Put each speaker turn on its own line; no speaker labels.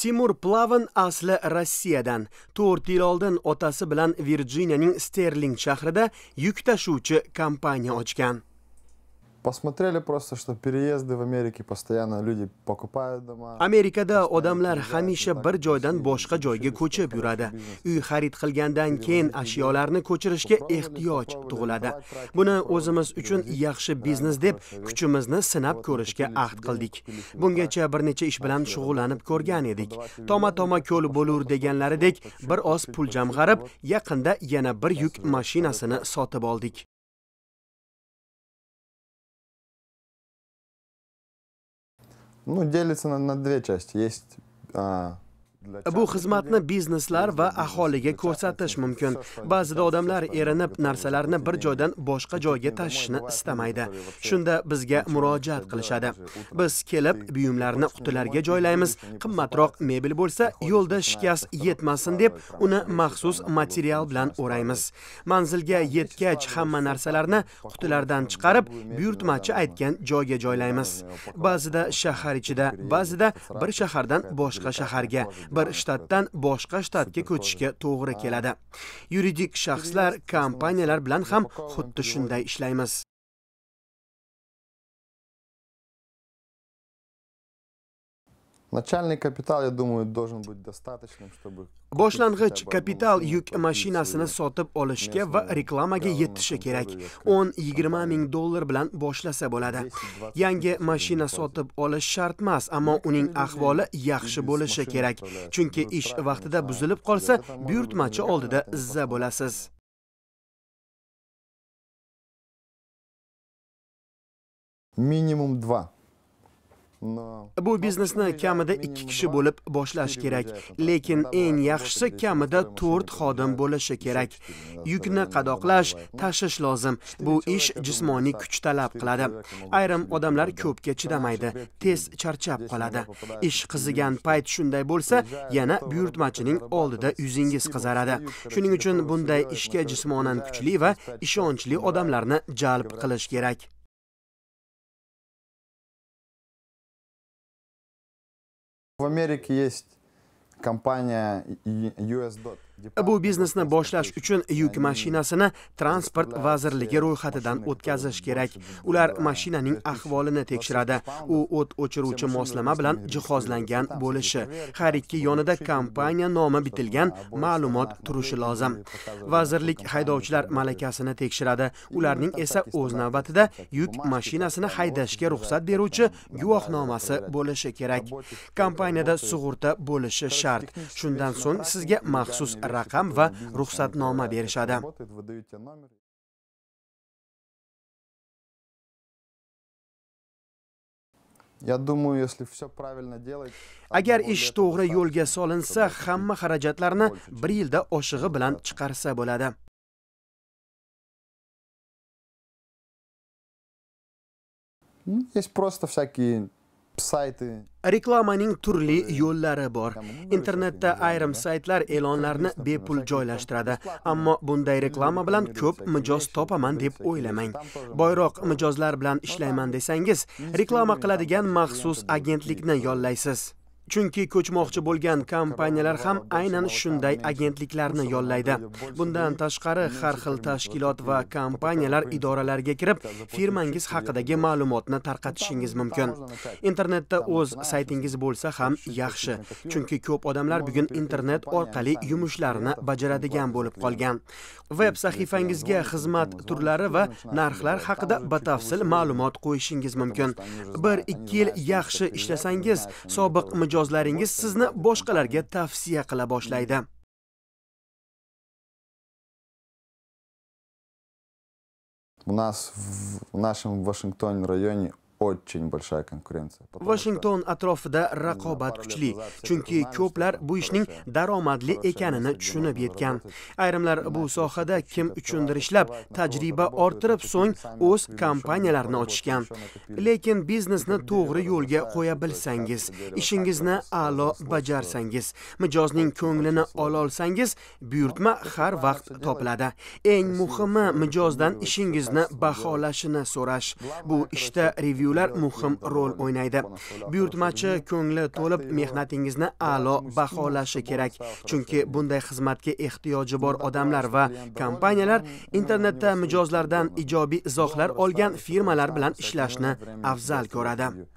Timur Plavan asli Rossiyadan 4 yil oldin otasi bilan Virjiniyaning Sterling shahrida yuk tashuvchi kompaniya ochgan.
посмотрели просто, что переезды в Америке постоянно люди покупают дома.
Америка да, одамлар хамиша бір жойдан бошқа жойге көчіп юрады. Үй харит қылгендан кейін ашияларны көчірішке ехтияч туғылады. Бұны өзіміз учун яхши бизнес деп, күчімізні сынап көрішке ахт қылдик. Бұнгече бір нече іш білан шуғыланып көрген едік. Тома-тома көл болур дегенлері дек, бір оз пул жамғарып, яқында яна бір юк машинасыны сатып алдик.
ну, делится на, на две части. Есть а,
bu xizmatni bizneslar va aholiga ko'rsatish mumkin ba'zida odamlar erinib narsalarni bir joydan boshqa joyga tashishni istamaydi shunda bizga murojaat qilishadi biz kelib buyumlarni qutilarga joylaymiz qimmatroq mebel bo'lsa yo'lda shikast yetmasin deb uni maxsus material bilan o'raymiz manzilga yetgach hamma narsalarni qutilardan chiqarib buyurtmachi aytgan joyga joylaymiz ba'zida shahar ichida ba'zida bir shahardan boshqa shaharga bir shtatdan boshqa shtatga ko'chishga to'g'ri keladi yuridik shaxslar kompaniyalar bilan ham xuddi shunday ishlaymiz Начальный капитал, я думаю, должен быть
достаточным, чтобы boshlang'ich kapital yuk
mashinasini sotib olishga va reklamaga yetishi kerak 10-20 ming dollar bilan boshlasa bo'ladi yangi mashina sotib olish shart emas ammo uning ahvoli yaxshi bo'lishi kerak chunki ish vaqtida buzilib qolsa buyurtmachi oldida izza
bo'lasiz minimum 2
bu biznesni kamida 2 kishi bo'lib boshlash kerak lekin eng yaxshisi kamida 4 xodim bo'lishi kerak yukni qadoqlash tashish lozim bu ish jismoniy kuch talab qiladi ayrim odamlar ko'pga chidamaydi tez charchab qoladi ish qizigan payt shunday bo'lsa yana buyurtmachining oldida yuzingiz qizaradi shuning uchun bunday ishga jismonan kuchli va ishonchli odamlarni jalb qilish kerak
В Америке есть компания US.dot.
bu biznesni boshlash uchun yuk mashinasini transport vazirligi ro'yxatidan o'tkazish kerak ular mashinaning ahvolini tekshiradi u o't o'chiruvchi moslama bilan jihozlangan bo'lishi har ikki yonida kompaniya nomi bitilgan ma'lumot turishi lozim vazirlik haydovchilar malakasini tekshiradi ularning esa o'z navbatida yuk mashinasini haydashga ruxsat beruvchi guvohnomasi bo'lishi kerak kompaniyada sug'urta bo'lishi shart shundan so'ng sizga maxsus raqam va ruxsatnoma berishadi agar ish to'g'ri yo'lga solinsa hamma xarajatlarni 1 yilda ошиғи bilan chiqarsa
bo'ladi есть просто всякие sayti
reklamaning turli yo'llari bor internetda ayrim saytlar e'lonlarni bepul joylashtiradi ammo bunday reklama bilan ko'p mijoz topaman deb o'ylamang boyroq mijozlar bilan ishlayman desangiz reklama qiladigan maxsus agentlikni yollaysiz chunki ko'chmoqchi bo'lgan kompaniyalar ham aynan shunday agentliklarni yollaydi bundan tashqari har xil tashkilot va kompaniyalar idoralariga kirib firmangiz haqidagi ma'lumotni tarqatishingiz mumkin internetda o'z saytingiz bo'lsa ham yaxshi chunki ko'p odamlar bugun internet orqali yumushlarini bajaradigan bo'lib qolgan veb sahifangizga xizmat turlari va narxlar haqida batafsil ma'lumot qo'yishingiz mumkin bir ikki yil yaxshi ishlasangiz sobiq mijoz mijozlaringiz sizni boshqalarga tavsiya qila boshlaydi
У нас в нашем Вашингтоне районе очень большая конкуренция.
Washington atrofida raqobat kuchli, chunki ko'plar bu ishning daromadli ekanini tushunib yetgan. Ayrimlar bu sohada kim uchundir ishlab, tajriba orttirib so'ng o'z kompaniyalarini ochishgan. Lekin biznesni to'g'ri yo'lga qo'ya bilsangiz, ishingizni a'lo bajarsangiz, mijozning ko'nglini ololsangiz buyurtma har vaqt topiladi. Eng muhimi mijozdan ishingizni baholashini so'rash. Bu ishda review intervyular muhim rol o'ynaydi buyurtmachi ko'ngli to'lib mehnatingizni a'lo baholashi kerak chunki bunday xizmatga ehtiyoji bor odamlar va kompaniyalar internetda mijozlardan ijobiy izohlar olgan firmalar bilan ishlashni afzal ko'radi